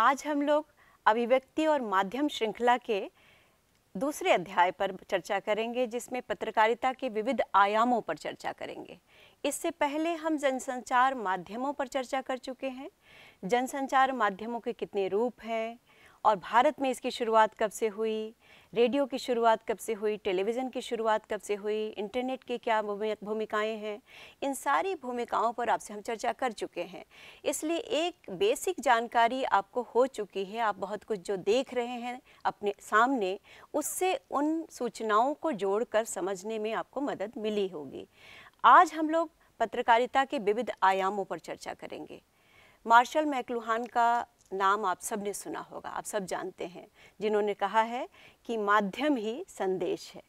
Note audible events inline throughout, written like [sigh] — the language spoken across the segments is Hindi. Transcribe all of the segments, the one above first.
आज हम लोग अभिव्यक्ति और माध्यम श्रृंखला के दूसरे अध्याय पर चर्चा करेंगे जिसमें पत्रकारिता के विविध आयामों पर चर्चा करेंगे इससे पहले हम जनसंचार माध्यमों पर चर्चा कर चुके हैं जनसंचार माध्यमों के कितने रूप हैं और भारत में इसकी शुरुआत कब से हुई रेडियो की शुरुआत कब से हुई टेलीविज़न की शुरुआत कब से हुई इंटरनेट की क्या भूमिकाएं हैं इन सारी भूमिकाओं पर आपसे हम चर्चा कर चुके हैं इसलिए एक बेसिक जानकारी आपको हो चुकी है आप बहुत कुछ जो देख रहे हैं अपने सामने उससे उन सूचनाओं को जोड़कर समझने में आपको मदद मिली होगी आज हम लोग पत्रकारिता के विविध आयामों पर चर्चा करेंगे मार्शल मैकलुहान का नाम आप सब ने सुना होगा आप सब जानते हैं जिन्होंने कहा है कि माध्यम ही संदेश है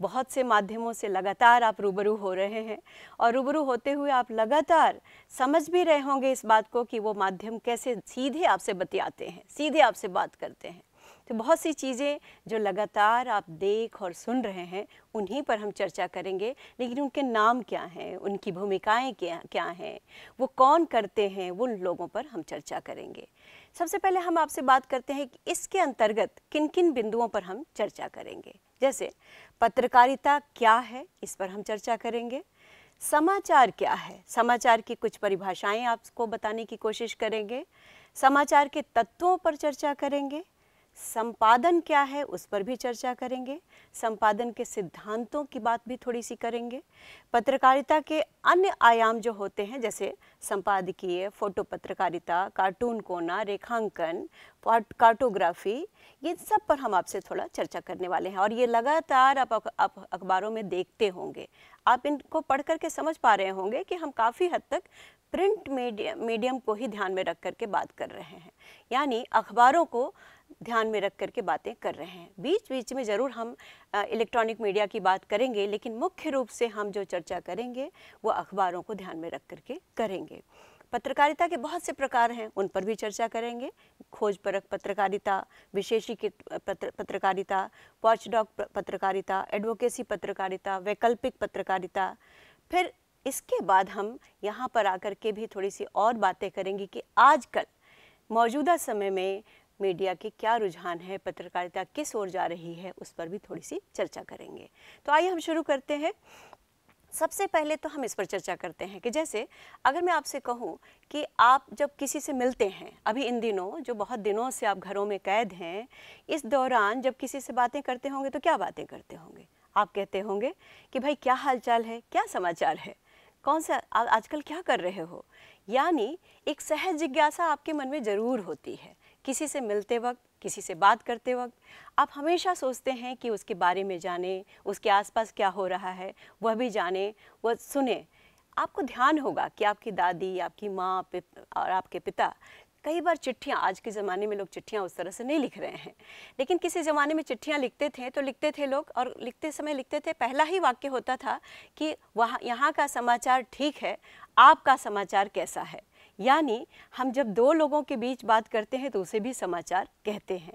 बहुत से माध्यमों से लगातार आप रूबरू हो रहे हैं और रूबरू होते हुए आप लगातार समझ भी रहे होंगे इस बात को कि वो माध्यम कैसे सीधे आपसे बतियाते हैं सीधे आपसे बात करते हैं तो बहुत सी चीज़ें जो लगातार आप देख और सुन रहे हैं उन्हीं पर हम चर्चा करेंगे लेकिन उनके नाम क्या हैं उनकी भूमिकाएं क्या क्या हैं वो कौन करते हैं उन लोगों पर हम चर्चा करेंगे सबसे पहले हम आपसे बात करते हैं कि इसके अंतर्गत किन किन बिंदुओं पर हम चर्चा करेंगे जैसे पत्रकारिता क्या है इस पर हम चर्चा करेंगे समाचार क्या है समाचार की कुछ परिभाषाएं आपको बताने की कोशिश करेंगे समाचार के तत्वों पर चर्चा करेंगे संपादन क्या है उस पर भी चर्चा करेंगे संपादन के सिद्धांतों की बात भी थोड़ी सी करेंगे पत्रकारिता के अन्य आयाम जो होते हैं जैसे संपादकीय फोटो पत्रकारिता कार्टून कोना रेखांकन कार्टोग्राफी ये सब पर हम आपसे थोड़ा चर्चा करने वाले हैं और ये लगातार आप, अखबारों में देखते होंगे आप इनको पढ़ करके समझ पा रहे होंगे कि हम काफ़ी हद तक प्रिंट मीडियम को ही ध्यान में रख करके बात कर रहे हैं यानी अखबारों को ध्यान में रख कर के बातें कर रहे हैं बीच बीच में ज़रूर हम इलेक्ट्रॉनिक मीडिया की बात करेंगे लेकिन मुख्य रूप से हम जो चर्चा करेंगे वो अखबारों को ध्यान में रख कर के करेंगे पत्रकारिता के बहुत से प्रकार हैं उन पर भी चर्चा करेंगे खोजपरक पत्रकारिता विशेषीकृत पत्र, पत्रकारिता वॉचडॉग पत्रकारिता एडवोकेसी पत्रकारिता वैकल्पिक पत्रकारिता फिर इसके बाद हम यहाँ पर आकर के भी थोड़ी सी और बातें करेंगे कि आजकल मौजूदा समय में मीडिया के क्या रुझान है पत्रकारिता किस ओर जा रही है उस पर भी थोड़ी सी चर्चा करेंगे तो आइए हम शुरू करते हैं सबसे पहले तो हम इस पर चर्चा करते हैं कि जैसे अगर मैं आपसे कहूं कि आप जब किसी से मिलते हैं अभी इन दिनों जो बहुत दिनों से आप घरों में कैद हैं इस दौरान जब किसी से बातें करते होंगे तो क्या बातें करते होंगे आप कहते होंगे कि भाई क्या हालचाल है क्या समाचार है कौन सा आजकल क्या कर रहे हो यानी एक सहज जिज्ञासा आपके मन में ज़रूर होती है किसी से मिलते वक्त किसी से बात करते वक्त आप हमेशा सोचते हैं कि उसके बारे में जाने उसके आसपास क्या हो रहा है वह भी जाने वह सुने आपको ध्यान होगा कि आपकी दादी आपकी माँ और आपके पिता कई बार चिट्ठियाँ आज के ज़माने में लोग चिट्ठियाँ उस तरह से नहीं लिख रहे हैं लेकिन किसी ज़माने में चिट्ठियाँ लिखते थे तो लिखते थे लोग और लिखते समय लिखते थे पहला ही वाक्य होता था कि वहाँ यहाँ का समाचार ठीक है आपका समाचार कैसा है यानी हम जब दो लोगों के बीच बात करते हैं तो उसे भी समाचार कहते हैं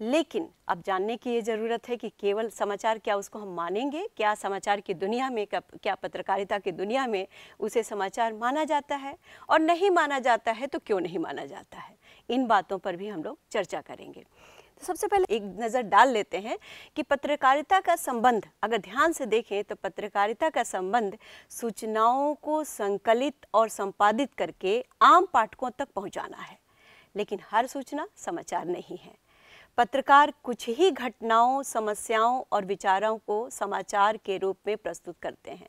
लेकिन अब जानने की ये ज़रूरत है कि केवल समाचार क्या उसको हम मानेंगे क्या समाचार की दुनिया में क्या पत्रकारिता की दुनिया में उसे समाचार माना जाता है और नहीं माना जाता है तो क्यों नहीं माना जाता है इन बातों पर भी हम लोग चर्चा करेंगे तो सबसे पहले एक नज़र डाल लेते हैं कि पत्रकारिता का संबंध अगर ध्यान से देखें तो पत्रकारिता का संबंध सूचनाओं को संकलित और संपादित करके आम पाठकों तक पहुंचाना है लेकिन हर सूचना समाचार नहीं है पत्रकार कुछ ही घटनाओं समस्याओं और विचारों को समाचार के रूप में प्रस्तुत करते हैं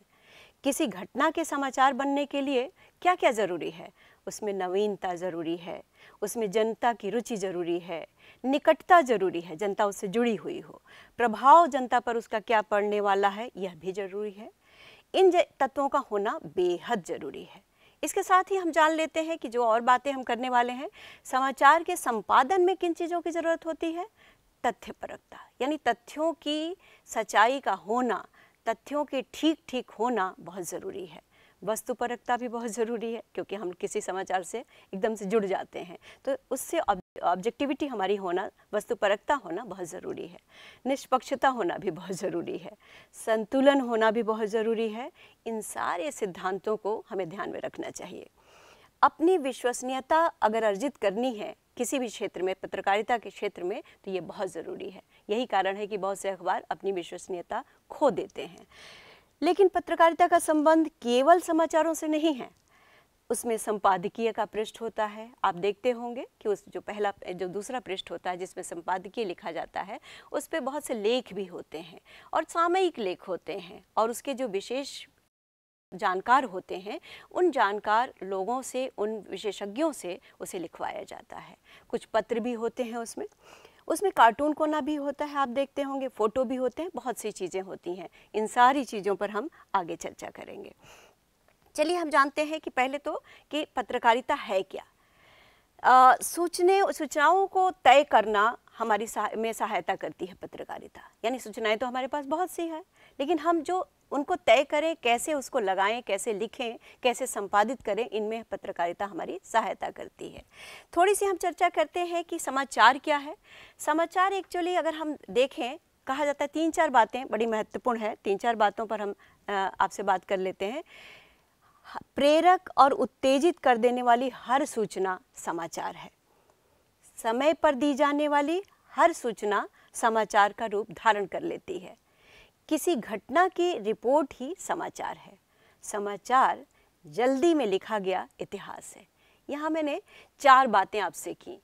किसी घटना के समाचार बनने के लिए क्या क्या ज़रूरी है उसमें नवीनता ज़रूरी है उसमें जनता की रुचि जरूरी है निकटता जरूरी है जनता उससे जुड़ी हुई हो प्रभाव जनता पर उसका क्या पड़ने वाला है यह भी जरूरी है इन तत्वों का होना बेहद ज़रूरी है इसके साथ ही हम जान लेते हैं कि जो और बातें हम करने वाले हैं समाचार के संपादन में किन चीज़ों की ज़रूरत होती है तथ्यपरकता यानी तथ्यों की सच्चाई का होना तथ्यों के ठीक ठीक होना बहुत ज़रूरी है वस्तुपरकता भी बहुत ज़रूरी है क्योंकि हम किसी समाचार से एकदम से जुड़ जाते हैं तो उससे ऑब्जेक्टिविटी हमारी होना वस्तुपरकता होना बहुत ज़रूरी है निष्पक्षता होना भी बहुत ज़रूरी है संतुलन होना भी बहुत ज़रूरी है इन सारे सिद्धांतों को हमें ध्यान में रखना चाहिए अपनी विश्वसनीयता अगर अर्जित करनी है किसी भी क्षेत्र में पत्रकारिता के क्षेत्र में तो ये बहुत ज़रूरी है यही कारण है कि बहुत से अखबार अपनी विश्वसनीयता खो देते हैं लेकिन पत्रकारिता का संबंध केवल समाचारों से नहीं है उसमें संपादकीय का पृष्ठ होता है आप देखते होंगे कि उस जो पहला जो दूसरा पृष्ठ होता है जिसमें संपादकीय लिखा जाता है उस पर बहुत से लेख भी होते हैं और सामयिक लेख होते हैं और उसके जो विशेष जानकार होते हैं उन जानकार लोगों से उन विशेषज्ञों से उसे लिखवाया जाता है कुछ पत्र भी होते हैं उसमें उसमें कार्टून कोना भी होता है आप देखते होंगे फ़ोटो भी होते हैं बहुत सी चीज़ें होती हैं इन सारी चीज़ों पर हम आगे चर्चा करेंगे चलिए हम जानते हैं कि पहले तो कि पत्रकारिता है क्या आ, सूचने सूचनाओं को तय करना हमारी सहा, में सहायता करती है पत्रकारिता यानी सूचनाएं तो हमारे पास बहुत सी है लेकिन हम जो उनको तय करें कैसे उसको लगाएं कैसे लिखें कैसे संपादित करें इनमें पत्रकारिता हमारी सहायता करती है थोड़ी सी हम चर्चा करते हैं कि समाचार क्या है समाचार एक्चुअली अगर हम देखें कहा जाता है तीन चार बातें बड़ी महत्वपूर्ण है तीन चार बातों पर हम आपसे बात कर लेते हैं प्रेरक और उत्तेजित कर देने वाली हर सूचना समाचार है समय पर दी जाने वाली हर सूचना समाचार का रूप धारण कर लेती है किसी घटना की रिपोर्ट ही समाचार है समाचार जल्दी में लिखा गया इतिहास है यहाँ मैंने चार बातें आपसे की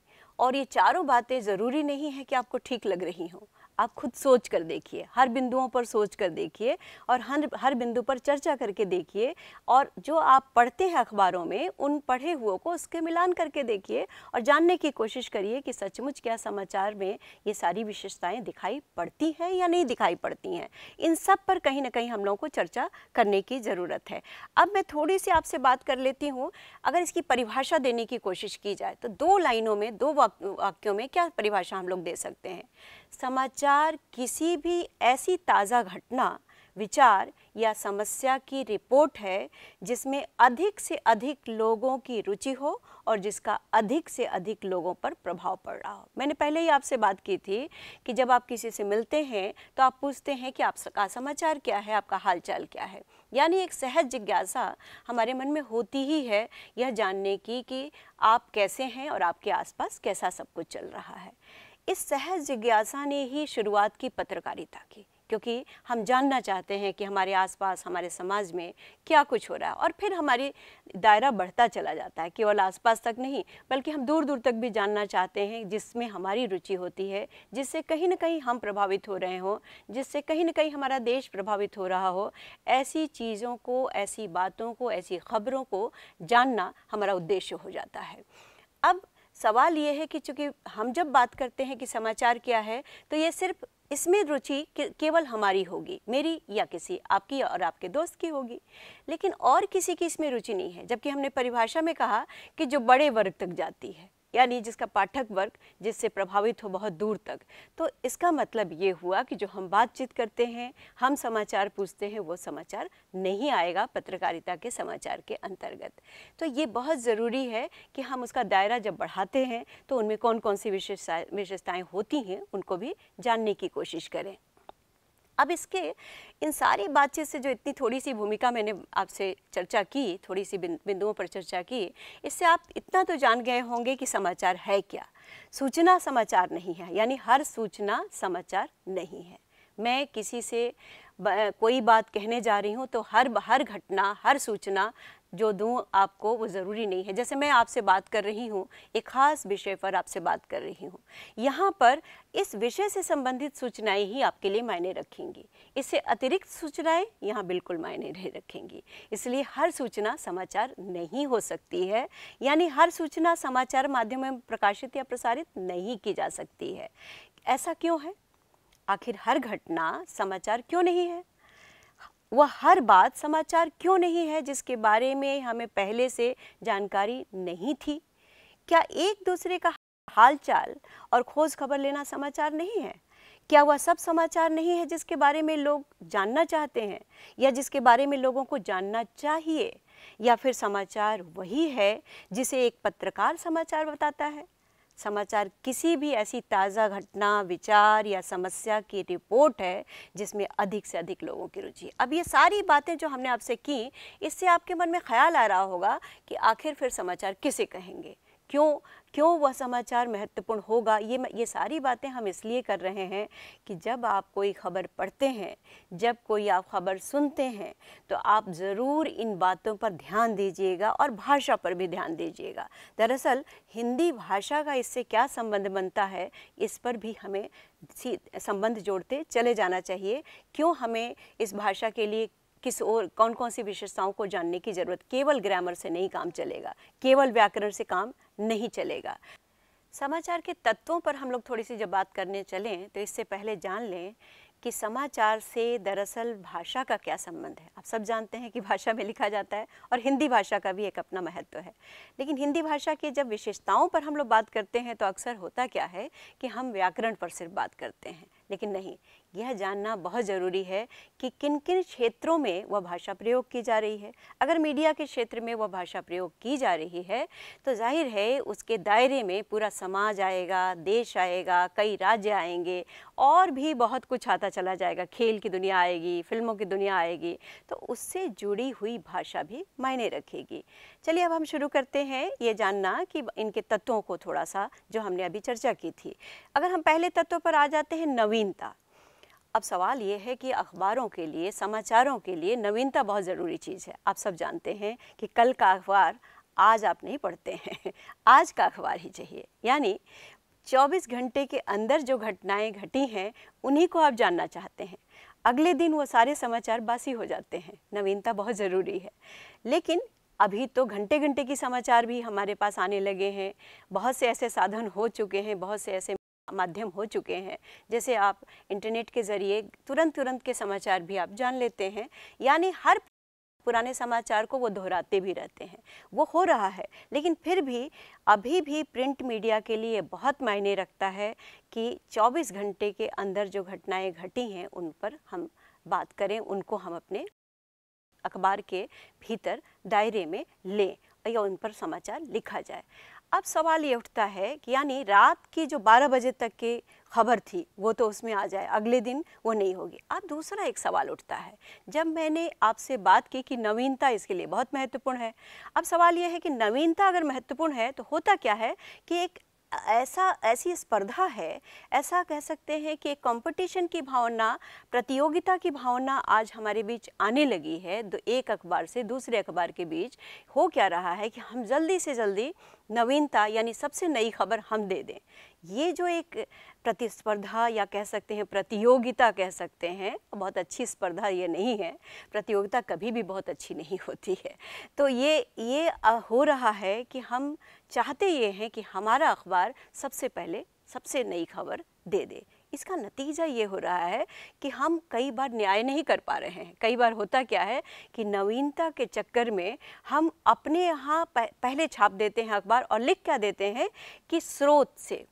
और ये चारों बातें ज़रूरी नहीं है कि आपको ठीक लग रही हों आप खुद सोच कर देखिए हर बिंदुओं पर सोच कर देखिए और हर हर बिंदु पर चर्चा करके देखिए और जो आप पढ़ते हैं अखबारों में उन पढ़े हुओं को उसके मिलान करके देखिए और जानने की कोशिश करिए कि सचमुच क्या समाचार में ये सारी विशेषताएं दिखाई पड़ती हैं या नहीं दिखाई पड़ती हैं इन सब पर कहीं ना कहीं हम लोगों को चर्चा करने की ज़रूरत है अब मैं थोड़ी सी आपसे बात कर लेती हूँ अगर इसकी परिभाषा देने की कोशिश की जाए तो दो लाइनों में दो वाक्यों में क्या परिभाषा हम लोग दे सकते हैं समाचार किसी भी ऐसी ताज़ा घटना विचार या समस्या की रिपोर्ट है जिसमें अधिक से अधिक लोगों की रुचि हो और जिसका अधिक से अधिक लोगों पर प्रभाव पड़ रहा हो मैंने पहले ही आपसे बात की थी कि जब आप किसी से मिलते हैं तो आप पूछते हैं कि आपका समाचार क्या है आपका हालचाल क्या है यानी एक सहज जिज्ञासा हमारे मन में होती ही है यह जानने की कि आप कैसे हैं और आपके आसपास कैसा सब कुछ चल रहा है इस सहज जिज्ञासा ने ही शुरुआत की पत्रकारिता की क्योंकि हम जानना चाहते हैं कि हमारे आसपास हमारे समाज में क्या कुछ हो रहा है और फिर हमारी दायरा बढ़ता चला जाता है केवल आसपास तक नहीं बल्कि हम दूर दूर तक भी जानना चाहते हैं जिसमें हमारी रुचि होती है जिससे कहीं ना कहीं हम प्रभावित हो रहे हों जिससे कहीं ना कहीं हमारा देश प्रभावित हो रहा हो ऐसी चीज़ों को ऐसी बातों को ऐसी खबरों को जानना हमारा उद्देश्य हो जाता है अब सवाल ये है कि चूंकि हम जब बात करते हैं कि समाचार क्या है तो ये सिर्फ इसमें रुचि के, केवल हमारी होगी मेरी या किसी आपकी और आपके दोस्त की होगी लेकिन और किसी की इसमें रुचि नहीं है जबकि हमने परिभाषा में कहा कि जो बड़े वर्ग तक जाती है यानी जिसका पाठक वर्ग जिससे प्रभावित हो बहुत दूर तक तो इसका मतलब ये हुआ कि जो हम बातचीत करते हैं हम समाचार पूछते हैं वो समाचार नहीं आएगा पत्रकारिता के समाचार के अंतर्गत तो ये बहुत ज़रूरी है कि हम उसका दायरा जब बढ़ाते हैं तो उनमें कौन कौन सी विशेषताएँ होती हैं उनको भी जानने की कोशिश करें अब इसके इन सारी बातचीत से जो इतनी थोड़ी सी भूमिका मैंने आपसे चर्चा की थोड़ी सी बिंदुओं पर चर्चा की इससे आप इतना तो जान गए होंगे कि समाचार है क्या सूचना समाचार नहीं है यानी हर सूचना समाचार नहीं है मैं किसी से कोई बात कहने जा रही हूँ तो हर हर घटना हर सूचना जो दूँ आपको वो ज़रूरी नहीं है जैसे मैं आपसे बात कर रही हूँ एक ख़ास विषय पर आपसे बात कर रही हूँ यहाँ पर इस विषय से संबंधित सूचनाएं ही आपके लिए मायने रखेंगी इससे अतिरिक्त सूचनाएं यहाँ बिल्कुल मायने नहीं रखेंगी इसलिए हर सूचना समाचार नहीं हो सकती है यानी हर सूचना समाचार माध्यम में प्रकाशित या प्रसारित नहीं की जा सकती है ऐसा क्यों है आखिर हर घटना समाचार क्यों नहीं है वह हर बात समाचार क्यों नहीं है जिसके बारे में हमें पहले से जानकारी नहीं थी क्या एक दूसरे का हालचाल और खोज खबर लेना समाचार नहीं है क्या वह सब समाचार नहीं है जिसके बारे में लोग जानना चाहते हैं या जिसके बारे में लोगों को जानना चाहिए या फिर समाचार वही है जिसे एक पत्रकार समाचार बताता है समाचार किसी भी ऐसी ताज़ा घटना विचार या समस्या की रिपोर्ट है जिसमें अधिक से अधिक लोगों की रुचि अब ये सारी बातें जो हमने आपसे की इससे आपके मन में ख्याल आ रहा होगा कि आखिर फिर समाचार किसे कहेंगे क्यों क्यों वह समाचार महत्वपूर्ण होगा ये ये सारी बातें हम इसलिए कर रहे हैं कि जब आप कोई ख़बर पढ़ते हैं जब कोई आप ख़बर सुनते हैं तो आप ज़रूर इन बातों पर ध्यान दीजिएगा और भाषा पर भी ध्यान दीजिएगा दरअसल हिंदी भाषा का इससे क्या संबंध बनता है इस पर भी हमें संबंध जोड़ते चले जाना चाहिए क्यों हमें इस भाषा के लिए किस और कौन कौन सी विशेषताओं को जानने की ज़रूरत केवल ग्रामर से नहीं काम चलेगा केवल व्याकरण से काम नहीं चलेगा समाचार के तत्वों पर हम लोग थोड़ी सी जब बात करने चलें तो इससे पहले जान लें कि समाचार से दरअसल भाषा का क्या संबंध है आप सब जानते हैं कि भाषा में लिखा जाता है और हिंदी भाषा का भी एक अपना महत्व है लेकिन हिंदी भाषा की जब विशेषताओं पर हम लोग बात करते हैं तो अक्सर होता क्या है कि हम व्याकरण पर सिर्फ बात करते हैं लेकिन नहीं यह जानना बहुत ज़रूरी है कि किन किन क्षेत्रों में वह भाषा प्रयोग की जा रही है अगर मीडिया के क्षेत्र में वह भाषा प्रयोग की जा रही है तो जाहिर है उसके दायरे में पूरा समाज आएगा देश आएगा कई राज्य आएंगे और भी बहुत कुछ आता चला जाएगा खेल की दुनिया आएगी फिल्मों की दुनिया आएगी तो उससे जुड़ी हुई भाषा भी मायने रखेगी चलिए अब हम शुरू करते हैं ये जानना कि इनके तत्वों को थोड़ा सा जो हमने अभी चर्चा की थी अगर हम पहले तत्व पर आ जाते हैं नवीनता अब सवाल ये है कि अखबारों के लिए समाचारों के लिए नवीनता बहुत ज़रूरी चीज़ है आप सब जानते हैं कि कल का अखबार आज आप नहीं पढ़ते हैं [laughs] आज का अखबार ही चाहिए यानी 24 घंटे के अंदर जो घटनाएं घटी हैं उन्हीं को आप जानना चाहते हैं अगले दिन वो सारे समाचार बासी हो जाते हैं नवीनता बहुत ज़रूरी है लेकिन अभी तो घंटे घंटे की समाचार भी हमारे पास आने लगे हैं बहुत से ऐसे साधन हो चुके हैं बहुत से ऐसे माध्यम हो चुके हैं जैसे आप इंटरनेट के ज़रिए तुरंत तुरंत के समाचार भी आप जान लेते हैं यानी हर पुराने समाचार को वो दोहराते भी रहते हैं वो हो रहा है लेकिन फिर भी अभी भी प्रिंट मीडिया के लिए बहुत मायने रखता है कि 24 घंटे के अंदर जो घटनाएं घटी हैं उन पर हम बात करें उनको हम अपने अखबार के भीतर दायरे में लें या उन पर समाचार लिखा जाए अब सवाल ये उठता है कि यानी रात की जो 12 बजे तक की खबर थी वो तो उसमें आ जाए अगले दिन वो नहीं होगी अब दूसरा एक सवाल उठता है जब मैंने आपसे बात की कि नवीनता इसके लिए बहुत महत्वपूर्ण है अब सवाल ये है कि नवीनता अगर महत्वपूर्ण है तो होता क्या है कि एक ऐसा ऐसी स्पर्धा है ऐसा कह सकते हैं कि कंपटीशन की भावना प्रतियोगिता की भावना आज हमारे बीच आने लगी है दो एक अखबार से दूसरे अखबार के बीच हो क्या रहा है कि हम जल्दी से जल्दी नवीनता यानी सबसे नई खबर हम दे दें ये जो एक प्रतिस्पर्धा या कह सकते हैं प्रतियोगिता कह सकते हैं बहुत अच्छी स्पर्धा ये नहीं है प्रतियोगिता कभी भी बहुत अच्छी नहीं होती है तो ये ये हो रहा है कि हम चाहते ये हैं कि हमारा अखबार सबसे पहले सबसे नई खबर दे दे इसका नतीजा ये हो रहा है कि हम कई बार न्याय नहीं कर पा रहे हैं कई बार होता क्या है कि नवीनता के चक्कर में हम अपने यहाँ पहले छाप देते हैं अखबार और लिख क्या देते हैं कि स्रोत से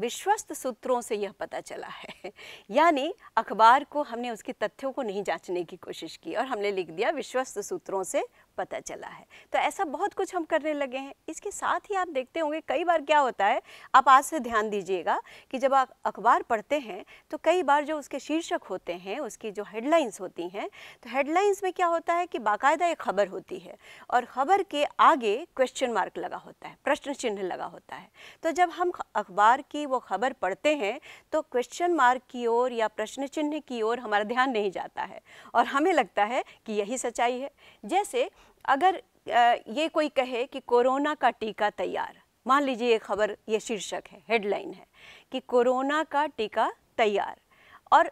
विश्वस्त सूत्रों से यह पता चला है [laughs] यानी अखबार को हमने उसके तथ्यों को नहीं जांचने की कोशिश की और हमने लिख दिया विश्वस्त सूत्रों से पता चला है तो ऐसा बहुत कुछ हम करने लगे हैं इसके साथ ही आप देखते होंगे कई बार क्या होता है आप आज से ध्यान दीजिएगा कि जब आप अखबार पढ़ते हैं तो कई बार जो उसके शीर्षक होते हैं उसकी जो हेडलाइंस होती हैं तो हेडलाइंस में क्या होता है कि बाकायदा एक खबर होती है और ख़बर के आगे क्वेश्चन मार्क लगा होता है प्रश्न चिन्ह लगा होता है तो जब हम अखबार की वो खबर पढ़ते हैं तो क्वेश्चन मार्क की ओर या प्रश्न चिन्ह की ओर हमारा ध्यान नहीं जाता है और हमें लगता है कि यही सच्चाई है जैसे अगर ये कोई कहे कि कोरोना का टीका तैयार मान लीजिए ये खबर ये शीर्षक है हेडलाइन है कि कोरोना का टीका तैयार और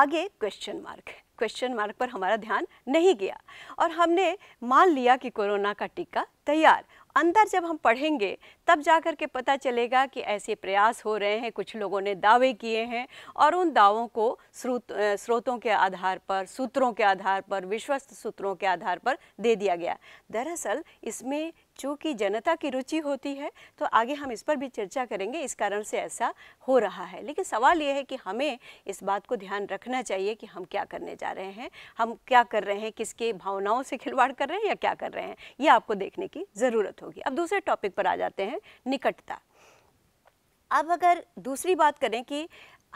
आगे क्वेश्चन मार्क क्वेश्चन मार्क पर हमारा ध्यान नहीं गया और हमने मान लिया कि कोरोना का टीका तैयार अंदर जब हम पढ़ेंगे तब जा कर के पता चलेगा कि ऐसे प्रयास हो रहे हैं कुछ लोगों ने दावे किए हैं और उन दावों को स्रोत स्रोतों के आधार पर सूत्रों के आधार पर विश्वस्त सूत्रों के आधार पर दे दिया गया दरअसल इसमें चूँकि जनता की रुचि होती है तो आगे हम इस पर भी चर्चा करेंगे इस कारण से ऐसा हो रहा है लेकिन सवाल यह है कि हमें इस बात को ध्यान रखना चाहिए कि हम क्या करने जा रहे हैं हम क्या कर रहे हैं किसके भावनाओं से खिलवाड़ कर रहे हैं या क्या कर रहे हैं ये आपको देखने की ज़रूरत होगी अब दूसरे टॉपिक पर आ जाते हैं निकटता अब अगर दूसरी बात करें कि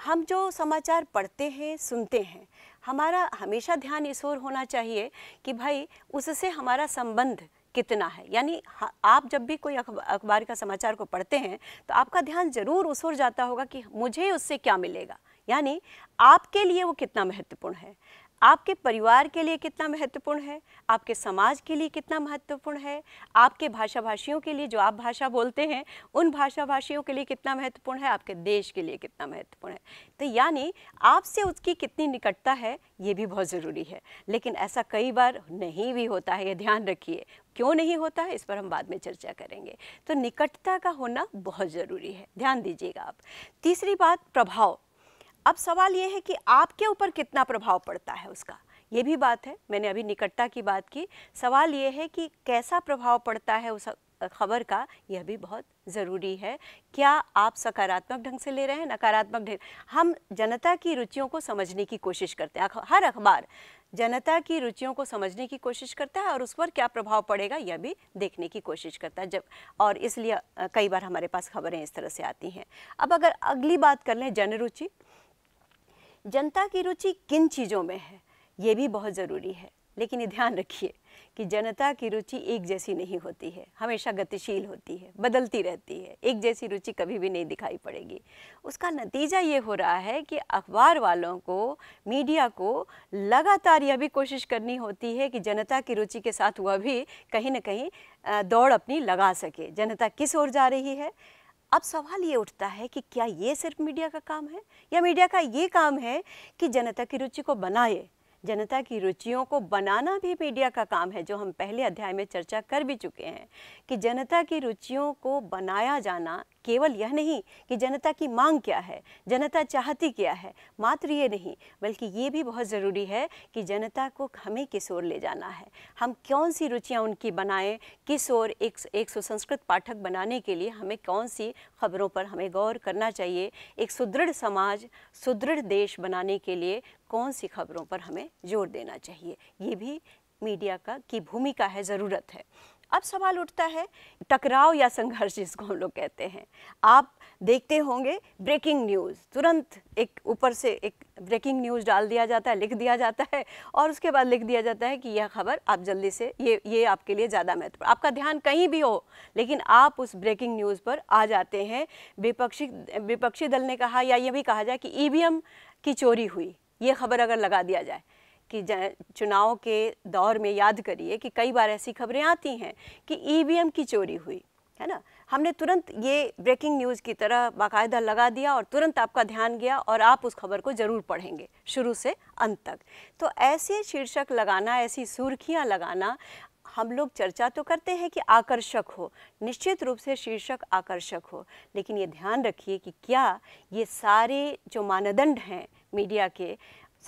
हम जो समाचार पढ़ते हैं सुनते हैं हमारा हमेशा ध्यान इस ओर होना चाहिए कि भाई उससे हमारा संबंध कितना है यानी आप जब भी कोई अखबार का समाचार को पढ़ते हैं तो आपका ध्यान ज़रूर उस ओर जाता होगा कि मुझे उससे क्या मिलेगा यानी आपके लिए वो कितना महत्वपूर्ण है आपके परिवार के लिए कितना महत्वपूर्ण है आपके समाज के लिए कितना महत्वपूर्ण है आपके भाषा भाषियों के लिए जो आप भाषा बोलते हैं उन भाषा भाषियों के लिए कितना महत्वपूर्ण है आपके देश के लिए कितना महत्वपूर्ण है तो यानी आपसे उसकी कितनी निकटता है ये भी बहुत ज़रूरी है लेकिन ऐसा कई बार नहीं भी होता है ये ध्यान रखिए क्यों नहीं होता है इस पर हम बाद में चर्चा करेंगे तो निकटता का होना बहुत ज़रूरी है ध्यान दीजिएगा आप तीसरी बात प्रभाव अब सवाल ये है कि आपके ऊपर कितना प्रभाव पड़ता है उसका ये भी बात है मैंने अभी निकटता की बात की सवाल ये है कि कैसा प्रभाव पड़ता है उस खबर का यह भी बहुत ज़रूरी है क्या आप सकारात्मक ढंग से ले रहे हैं नकारात्मक ढंग हम जनता की रुचियों को समझने की कोशिश करते हैं हर अखबार जनता की रुचियों को समझने की कोशिश करता है और उस पर क्या प्रभाव पड़ेगा यह भी देखने की कोशिश करता है जब और इसलिए कई बार हमारे पास खबरें इस तरह से आती हैं अब अगर अगली बात कर लें जनरुचि जनता की रुचि किन चीज़ों में है ये भी बहुत ज़रूरी है लेकिन ये ध्यान रखिए कि जनता की रुचि एक जैसी नहीं होती है हमेशा गतिशील होती है बदलती रहती है एक जैसी रुचि कभी भी नहीं दिखाई पड़ेगी उसका नतीजा ये हो रहा है कि अखबार वालों को मीडिया को लगातार यह भी कोशिश करनी होती है कि जनता की रुचि के साथ वह भी कहीं ना कहीं दौड़ अपनी लगा सके जनता किस ओर जा रही है अब सवाल ये उठता है कि क्या ये सिर्फ मीडिया का काम है या मीडिया का ये काम है कि जनता की रुचि को बनाए जनता की रुचियों को बनाना भी मीडिया का काम है जो हम पहले अध्याय में चर्चा कर भी चुके हैं कि जनता की रुचियों को बनाया जाना केवल यह नहीं कि जनता की मांग क्या है जनता चाहती क्या है मात्र ये नहीं बल्कि ये भी बहुत ज़रूरी है कि जनता को हमें किस ओर ले जाना है हम कौन सी रुचियाँ उनकी बनाएं किस ओर एक, एक सुसंस्कृत पाठक बनाने के लिए हमें कौन सी खबरों पर हमें गौर करना चाहिए एक सुदृढ़ समाज सुदृढ़ देश बनाने के लिए कौन सी खबरों पर हमें जोर देना चाहिए ये भी मीडिया का की भूमिका है ज़रूरत है अब सवाल उठता है टकराव या संघर्ष जिसको हम लोग कहते हैं आप देखते होंगे ब्रेकिंग न्यूज़ तुरंत एक ऊपर से एक ब्रेकिंग न्यूज़ डाल दिया जाता है लिख दिया जाता है और उसके बाद लिख दिया जाता है कि यह खबर आप जल्दी से ये ये आपके लिए ज़्यादा महत्व आपका ध्यान कहीं भी हो लेकिन आप उस ब्रेकिंग न्यूज़ पर आ जाते हैं विपक्षी विपक्षी दल ने कहा या ये भी कहा जाए कि ई e की चोरी हुई ये खबर अगर लगा दिया जाए कि चुनाव के दौर में याद करिए कि कई बार ऐसी खबरें आती हैं कि ईवीएम e की चोरी हुई है ना हमने तुरंत ये ब्रेकिंग न्यूज़ की तरह बाकायदा लगा दिया और तुरंत आपका ध्यान गया और आप उस खबर को ज़रूर पढ़ेंगे शुरू से अंत तक तो ऐसे शीर्षक लगाना ऐसी सुर्खियाँ लगाना हम लोग चर्चा तो करते हैं कि आकर्षक हो निश्चित रूप से शीर्षक आकर्षक हो लेकिन ये ध्यान रखिए कि क्या ये सारे जो मानदंड हैं मीडिया के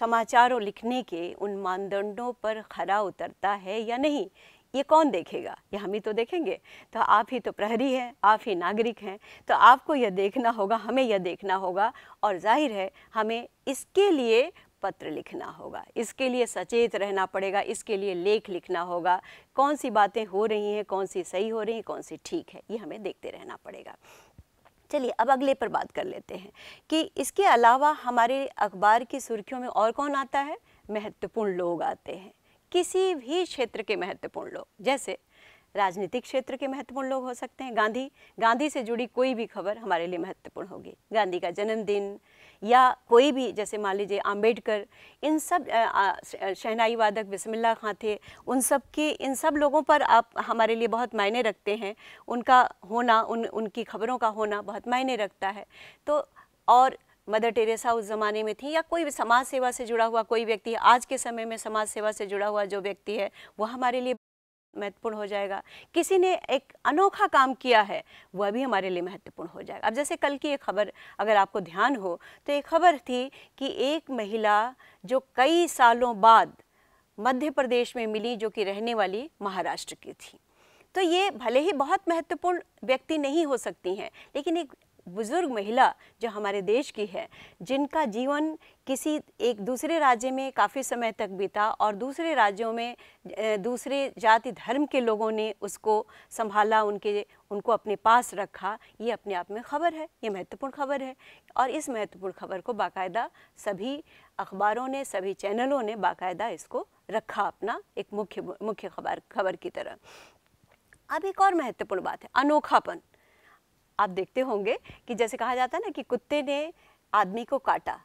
समाचारों लिखने के उन मानदंडों पर खरा उतरता है या नहीं ये कौन देखेगा ये हम ही तो देखेंगे तो आप ही तो प्रहरी हैं आप ही नागरिक हैं तो आपको यह देखना होगा हमें यह देखना होगा और जाहिर है हमें इसके लिए पत्र लिखना होगा इसके लिए सचेत रहना पड़ेगा इसके लिए लेख लिखना होगा कौन सी बातें हो रही हैं कौन सी सही हो रही हैं कौन सी ठीक है ये हमें देखते रहना पड़ेगा चलिए अब अगले पर बात कर लेते हैं कि इसके अलावा हमारे अखबार की सुर्खियों में और कौन आता है महत्वपूर्ण लोग आते हैं किसी भी क्षेत्र के महत्वपूर्ण लोग जैसे राजनीतिक क्षेत्र के महत्वपूर्ण लोग हो सकते हैं गांधी गांधी से जुड़ी कोई भी खबर हमारे लिए महत्वपूर्ण होगी गांधी का जन्मदिन या कोई भी जैसे मान लीजिए आम्बेडकर इन सब शहनाई वादक बिस्मिल्ला खां थे उन सब की इन सब लोगों पर आप हमारे लिए बहुत मायने रखते हैं उनका होना उन उनकी खबरों का होना बहुत मायने रखता है तो और मदर टेरेसा उस ज़माने में थी या कोई भी समाज सेवा से जुड़ा हुआ कोई व्यक्ति आज के समय में समाज सेवा से जुड़ा हुआ जो व्यक्ति है वह हमारे लिए महत्वपूर्ण हो जाएगा किसी ने एक अनोखा काम किया है वह भी हमारे लिए महत्वपूर्ण हो जाएगा अब जैसे कल की एक खबर अगर आपको ध्यान हो तो एक खबर थी कि एक महिला जो कई सालों बाद मध्य प्रदेश में मिली जो कि रहने वाली महाराष्ट्र की थी तो ये भले ही बहुत महत्वपूर्ण व्यक्ति नहीं हो सकती हैं लेकिन एक बुज़ुर्ग महिला जो हमारे देश की है जिनका जीवन किसी एक दूसरे राज्य में काफ़ी समय तक बीता और दूसरे राज्यों में दूसरे जाति धर्म के लोगों ने उसको संभाला उनके उनको अपने पास रखा ये अपने आप में खबर है ये महत्वपूर्ण खबर है और इस महत्वपूर्ण खबर को बाकायदा सभी अखबारों ने सभी चैनलों ने बाकायदा इसको रखा अपना एक मुख्य मुख्य खबर खबर की तरह अब एक और महत्वपूर्ण बात है अनोखापन आप देखते होंगे कि जैसे कहा जाता है ना कि कुत्ते ने आदमी को काटा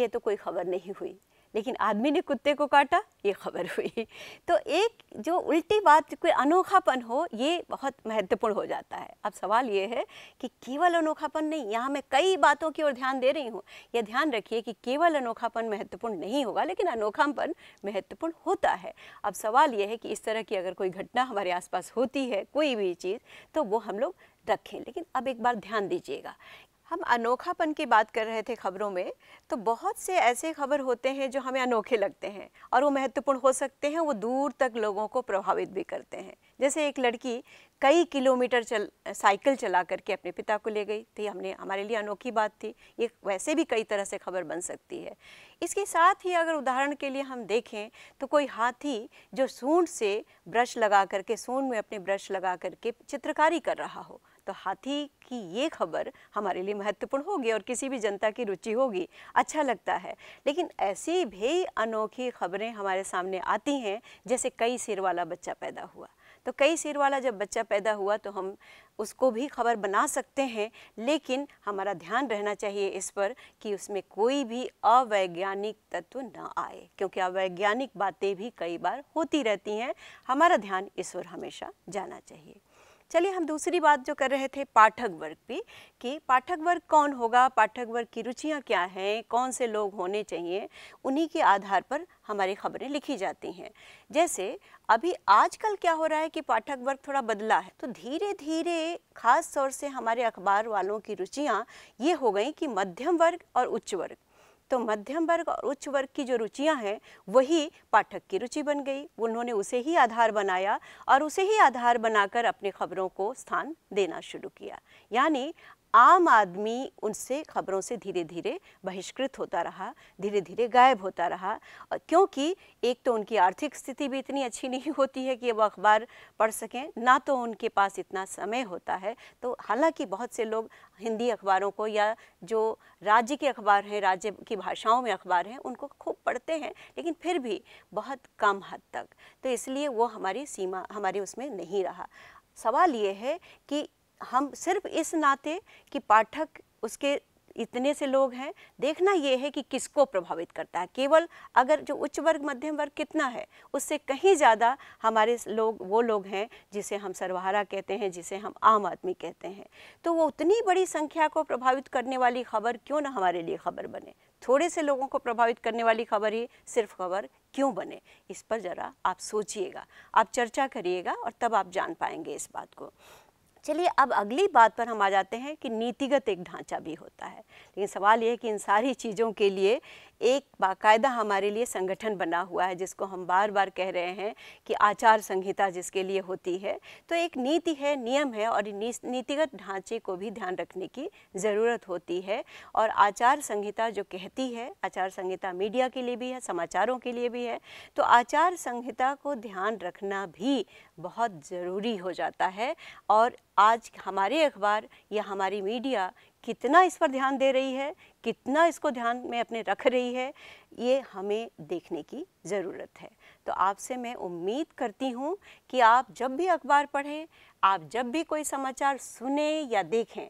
ये तो कोई खबर नहीं हुई लेकिन आदमी ने कुत्ते को काटा ये खबर हुई तो एक जो उल्टी बात कोई अनोखापन हो ये बहुत महत्वपूर्ण हो जाता है अब सवाल ये है कि केवल अनोखापन नहीं यहाँ मैं कई बातों की ओर ध्यान दे रही हूँ यह ध्यान रखिए कि केवल अनोखापन महत्वपूर्ण नहीं होगा लेकिन अनोखापन महत्वपूर्ण होता है अब सवाल यह है कि इस तरह की अगर कोई घटना हमारे आसपास होती है कोई भी चीज़ तो वो हम लोग रखें लेकिन अब एक बार ध्यान दीजिएगा हम अनोखापन की बात कर रहे थे खबरों में तो बहुत से ऐसे खबर होते हैं जो हमें अनोखे लगते हैं और वो महत्वपूर्ण हो सकते हैं वो दूर तक लोगों को प्रभावित भी करते हैं जैसे एक लड़की कई किलोमीटर चल साइकिल चला करके अपने पिता को ले गई तो ये हमने हमारे लिए अनोखी बात थी ये वैसे भी कई तरह से खबर बन सकती है इसके साथ ही अगर उदाहरण के लिए हम देखें तो कोई हाथी जो सूंड से ब्रश लगा करके सूंड में अपने ब्रश लगा करके चित्रकारी कर रहा हो तो हाथी की ये खबर हमारे लिए महत्वपूर्ण होगी और किसी भी जनता की रुचि होगी अच्छा लगता है लेकिन ऐसी भी अनोखी खबरें हमारे सामने आती हैं जैसे कई सिर वाला बच्चा पैदा हुआ तो कई सिर वाला जब बच्चा पैदा हुआ तो हम उसको भी खबर बना सकते हैं लेकिन हमारा ध्यान रहना चाहिए इस पर कि उसमें कोई भी अवैज्ञानिक तत्व ना आए क्योंकि अवैज्ञानिक बातें भी कई बार होती रहती हैं हमारा ध्यान इस ओर हमेशा जाना चाहिए चलिए हम दूसरी बात जो कर रहे थे पाठक वर्ग पे कि पाठक वर्ग कौन होगा पाठक वर्ग की रुचियाँ क्या हैं कौन से लोग होने चाहिए उन्हीं के आधार पर हमारी खबरें लिखी जाती हैं जैसे अभी आजकल क्या हो रहा है कि पाठक वर्ग थोड़ा बदला है तो धीरे धीरे खास तौर से हमारे अखबार वालों की रुचियाँ ये हो गई कि मध्यम वर्ग और उच्च वर्ग तो मध्यम वर्ग और उच्च वर्ग की जो रुचियां हैं वही पाठक की रुचि बन गई उन्होंने उसे ही आधार बनाया और उसे ही आधार बनाकर अपनी खबरों को स्थान देना शुरू किया यानी आम आदमी उनसे खबरों से धीरे धीरे बहिष्कृत होता रहा धीरे धीरे गायब होता रहा क्योंकि एक तो उनकी आर्थिक स्थिति भी इतनी अच्छी नहीं होती है कि वो अखबार पढ़ सकें ना तो उनके पास इतना समय होता है तो हालांकि बहुत से लोग हिंदी अखबारों को या जो राज्य के अखबार हैं राज्य की भाषाओं में अखबार हैं उनको खूब पढ़ते हैं लेकिन फिर भी बहुत कम हद तक तो इसलिए वो हमारी सीमा हमारे उसमें नहीं रहा सवाल ये है कि हम सिर्फ इस नाते कि पाठक उसके इतने से लोग हैं देखना ये है कि किसको प्रभावित करता है केवल अगर जो उच्च वर्ग मध्यम वर्ग कितना है उससे कहीं ज़्यादा हमारे लोग वो लोग हैं जिसे हम सर्वहारा कहते हैं जिसे हम आम आदमी कहते हैं तो वो उतनी बड़ी संख्या को प्रभावित करने वाली खबर क्यों ना हमारे लिए खबर बने थोड़े से लोगों को प्रभावित करने वाली खबर ही सिर्फ खबर क्यों बने इस पर ज़रा आप सोचिएगा आप चर्चा करिएगा और तब आप जान पाएंगे इस बात को चलिए अब अगली बात पर हम आ जाते हैं कि नीतिगत एक ढांचा भी होता है लेकिन सवाल यह है कि इन सारी चीज़ों के लिए एक बाकायदा हमारे लिए संगठन बना हुआ है जिसको हम बार बार कह रहे हैं कि आचार संहिता जिसके लिए होती है तो एक नीति है नियम है और नीतिगत ढांचे को भी ध्यान रखने की ज़रूरत होती है और आचार संहिता जो कहती है आचार संहिता मीडिया के लिए भी है समाचारों के लिए भी है तो आचार संहिता को ध्यान रखना भी बहुत ज़रूरी हो जाता है और आज हमारे अखबार या हमारी मीडिया कितना इस पर ध्यान दे रही है कितना इसको ध्यान में अपने रख रही है ये हमें देखने की ज़रूरत है तो आपसे मैं उम्मीद करती हूँ कि आप जब भी अखबार पढ़ें आप जब भी कोई समाचार सुने या देखें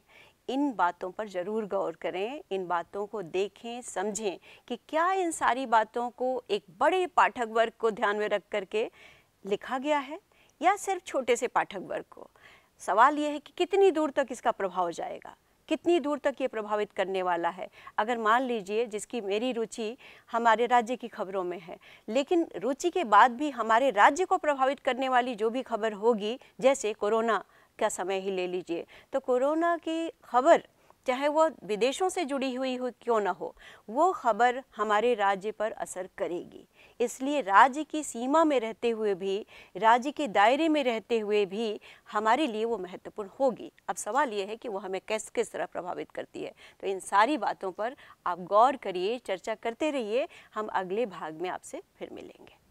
इन बातों पर ज़रूर गौर करें इन बातों को देखें समझें कि क्या इन सारी बातों को एक बड़े पाठक वर्ग को ध्यान में रख करके लिखा गया है या सिर्फ छोटे से पाठक वर्ग को सवाल यह है कि कितनी दूर तक इसका प्रभाव जाएगा कितनी दूर तक ये प्रभावित करने वाला है अगर मान लीजिए जिसकी मेरी रुचि हमारे राज्य की खबरों में है लेकिन रुचि के बाद भी हमारे राज्य को प्रभावित करने वाली जो भी खबर होगी जैसे कोरोना का समय ही ले लीजिए तो कोरोना की खबर चाहे वो विदेशों से जुड़ी हुई हो क्यों ना हो वो खबर हमारे राज्य पर असर करेगी इसलिए राज्य की सीमा में रहते हुए भी राज्य के दायरे में रहते हुए भी हमारे लिए वो महत्वपूर्ण होगी अब सवाल ये है कि वो हमें कैस किस तरह प्रभावित करती है तो इन सारी बातों पर आप गौर करिए चर्चा करते रहिए हम अगले भाग में आपसे फिर मिलेंगे